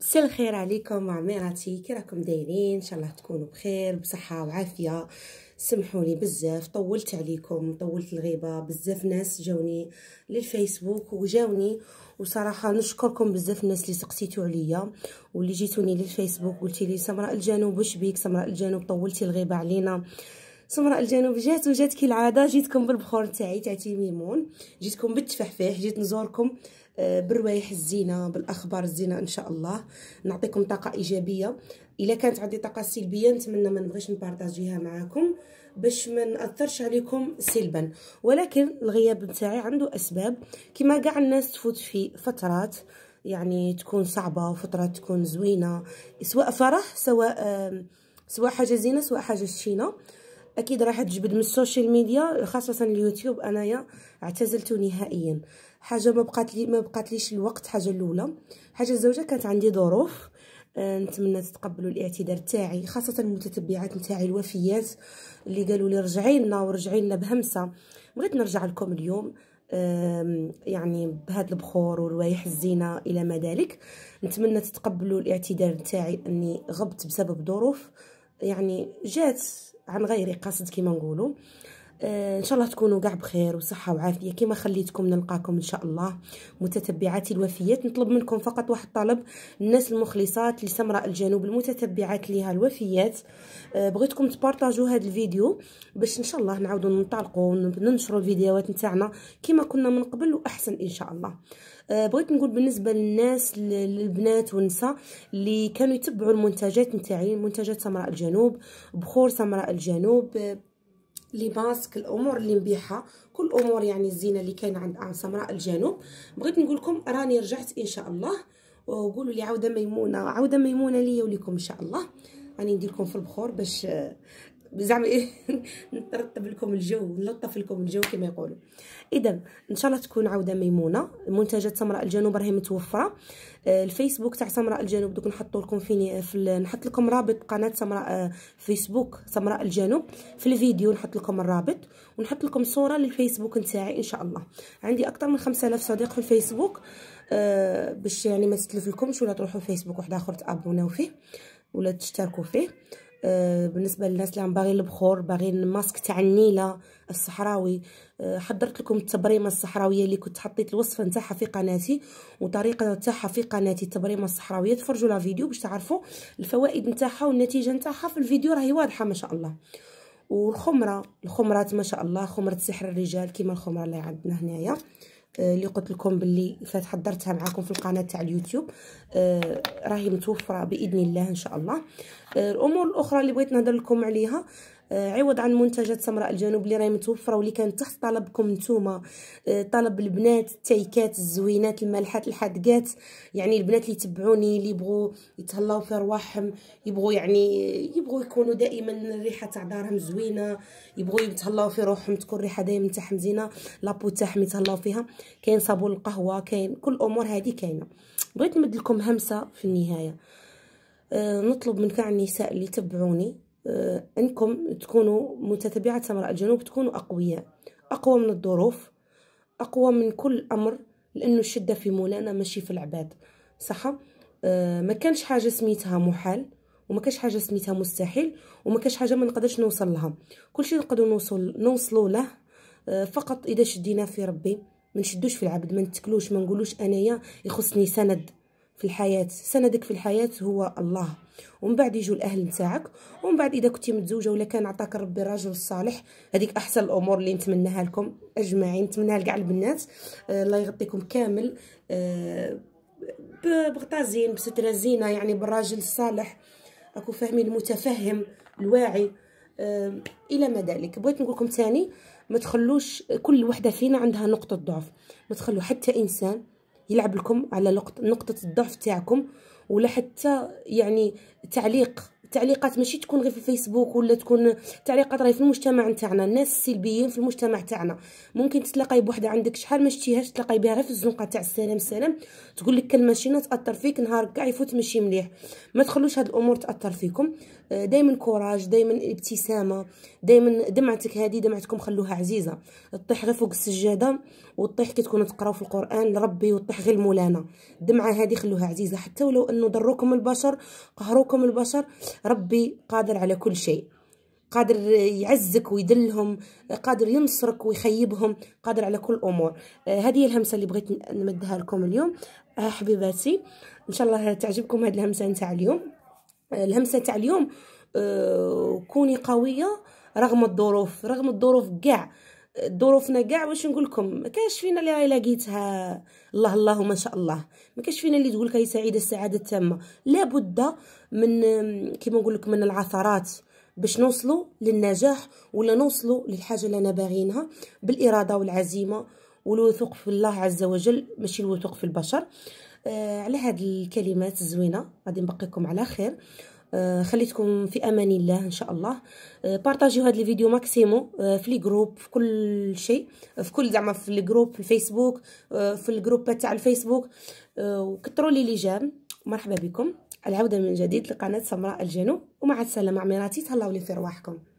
مساء الخير عليكم عميراتي كي راكم دايرين ان شاء الله تكونوا بخير بصحه وعافيه سمحوا لي بزاف طولت عليكم طولت الغيبه بزاف ناس جاوني للفيسبوك وجاوني وصراحه نشكركم بزاف الناس اللي سقسيتو عليا واللي جيتوني للفيسبوك قلتي لي سمراء الجنوب وش بيك سمراء الجنوب طولتي الغيبه علينا سمراء الجنوب جات وجات كالعاده جيتكم بالبخور تاعي تاع ميمون جيتكم بالتفحفيح جيت نزوركم آه، بالروايح الزينه بالاخبار الزينه ان شاء الله نعطيكم طاقه ايجابيه الا كانت عندي طاقه سلبيه نتمنى ما نبغيش نبارطاجيها معكم باش ما ناثرش عليكم سلبا ولكن الغياب تاعي عنده اسباب كما كاع الناس تفوت في فترات يعني تكون صعبه وفترات تكون زوينه سواء فرح سواء سواء حاجه زينه سواء حاجه شينه اكيد راح تجبد من السوشيال ميديا خاصه اليوتيوب انايا اعتزلته نهائيا حاجه ما بقات لي ما بقات ليش الوقت حاجه الاولى حاجه الزوجه كانت عندي ظروف آه، نتمنى تتقبلوا الاعتذار تاعي خاصه المتتبعات نتاعي الوفيات اللي قالوا لي رجعي لنا ورجعي لنا بهمسه بغيت نرجع لكم اليوم يعني بهذا البخور والروايح الزينه الى ما ذلك نتمنى تتقبلوا الاعتذار تاعي اني غبت بسبب ظروف يعني جات عن غيري قاصد كيما نقولوا ان شاء الله تكونوا كاع بخير وصحه وعافيه كما خليتكم نلقاكم ان شاء الله متتبعاتي الوفيات نطلب منكم فقط واحد الطلب الناس المخلصات لسمراء الجنوب المتتبعات ليها الوفيات آه، بغيتكم تبارطاجوا هذا الفيديو باش ان شاء الله نعاودوا ننطلقوا وننشروا الفيديوهات نتاعنا كما كنا من قبل واحسن ان شاء الله آه، بغيت نقول بالنسبه للناس البنات والنساء اللي كانوا يتبعوا المنتجات نتاعي منتجات سمراء الجنوب بخور سمراء الجنوب آه، لي ماسك الامور اللي مبيحه كل امور يعني الزينه اللي كاينه عند عم سمراء الجنوب بغيت نقول لكم راني رجعت ان شاء الله وقولوا لي عوده ميمونه عوده ميمونه ليا وليكم ان شاء الله راني ندير لكم في البخور باش زعما إيه نرتب لكم الجو نلطف لكم الجو كما يقولوا اذا ان شاء الله تكون عوده ميمونه منتجات سمراء الجنوب راهي متوفره آه، الفيسبوك تاع سمراء الجنوب دوك نحطوا لكم فين في نحط لكم رابط قناه سمراء آه، فيسبوك سمراء الجنوب في الفيديو نحط لكم الرابط ونحط لكم صوره للفيسبوك نتاعي ان شاء الله عندي اكثر من 5000 صديق في الفيسبوك آه، باش يعني ما تسلف لكمش ولا تروحوا فيسبوك واحد اخر تابوناو فيه ولا تشتركوا فيه آه، بالنسبه للناس اللي عم باغيين البخور باغيين الماسك تاع النيله الصحراوي آه، حضرت لكم التبريمه الصحراويه اللي كنت حطيت الوصفه نتاعها في قناتي وطريقه نتاعها في قناتي التبريمه الصحراويه تفرجوا لا فيديو باش تعرفوا الفوائد نتاعها والنتيجه نتاعها في الفيديو راهي واضحه ما شاء الله والخمره الخمرات ما شاء الله خمره سحر الرجال كيما الخمره اللي عندنا هنايا آه، اللي قلت لكم باللي فات حضرتها معاكم في القناه تاع اليوتيوب آه، راهي متوفره باذن الله ان شاء الله آه، الامور الاخرى اللي بغيت نهضر لكم عليها آه، عوض عن منتجات سمراء الجنوب اللي راهي متوفره واللي كانت تحت طلبكم نتوما آه، طلب البنات التايكات الزوينات المالحات الحادقات يعني البنات اللي تبعوني اللي يبغوا يتهلاو في رواحهم يبغوا يعني يبغوا يكونوا دائما الريحه تاع دارهم زوينه يبغوا يتهلاو في روحهم تكون الريحه دائما تاعهم زينه لابو تاعهم يتهلاو فيها كاين صابون القهوه كاين كل الامور هذه كاينه بغيت نمد لكم همسه في النهايه أه نطلب من كاع النساء اللي تبعوني آه، أنكم تكونوا منتتبعة سمراء الجنوب تكونوا أقوياء أقوى من الظروف أقوى من كل أمر لأنه الشدة في مولانا ماشي في العباد صح آه، ما كانش حاجة سميتها محال وما كانش حاجة سميتها مستحيل وما كانش حاجة ما نقدرش نوصل لها كل شيء نقدر نوصل نوصلوا له آه، فقط إذا شدينا في ربي ما نشدوش في العبد ما نتكلوش ما نقولوش أنايا يخصني سند في الحياة سندك في الحياة هو الله ومن بعد يجوا الأهل نتاعك ومن بعد إذا كنتي متزوجة ولا كان عطاك ربي راجل صالح هذيك أحسن الأمور اللي نتمناها لكم أجمعين نتمناها لكاع البنات آه الله يغطيكم كامل آه بغطاء زين بسترة زينة يعني بالراجل الصالح راكم فاهمين المتفهم الواعي آه الى ما ذلك بغيت نقول لكم ثاني ما تخلوش كل وحده فينا عندها نقطه ضعف ما تخلو حتى انسان يلعب لكم على نقطه الضعف تاعكم ولا حتى يعني تعليق التعليقات ماشي تكون غير في الفيسبوك ولا تكون تعليقات راهي في المجتمع نتاعنا الناس السلبيين في المجتمع تاعنا ممكن تتلاقاي بوحده عندك شحال ما شتيهاش تلاقاي بها غير في الزنقه تاع السلام السلام تقول لك كلمه شينا تاثر فيك نهار كاع يفوت ماشي مليح ما تخلوش هاد الامور تاثر فيكم آه، دائما كوراج دائما ابتسامه دائما دمعتك هذه دمعتكم خلوها عزيزه طيح غير فوق السجاده وطيح كي تكونوا تقراو في القران لربي وطيح غير مولانا الدمعه هذه خلوها عزيزه حتى ولو انه ضروكم البشر قهروكم البشر ربي قادر على كل شيء قادر يعزك ويدلهم قادر ينصرك ويخيبهم قادر على كل امور آه، هذه هي الهمسه اللي بغيت نمدها لكم اليوم آه، حبيباتي ان شاء الله تعجبكم هذه الهمسه نتاع اليوم آه، الهمسه نتاع اليوم كوني قويه رغم الظروف رغم الظروف كاع ظروفنا كاع واش نقول لكم ما كاينش فينا اللي لقيتها الله الله ما شاء الله ما كاينش فينا اللي تقول لك هي سعيده السعاده التامه لابد من كيما نقول لك من العثرات باش نوصلوا للنجاح ولا نوصلوا للحاجه اللي انا باغينها بالاراده والعزيمه والوثوق في الله عز وجل ماشي الوثوق في البشر آه على هاد الكلمات الزوينه غادي نبقيكم على خير آه، خليتكم في امان الله ان شاء الله آه، بارطاجيو هذا الفيديو ماكسيمو آه، في لي جروب في كل شيء في كل زعما في لي جروب في الفيسبوك في الجروب تاع الفيسبوك وكثروا لي لي مرحبا بكم العوده من جديد لقناه سمراء الجنوب ومع السلامه عميراتي تهلاو لي في رواحكم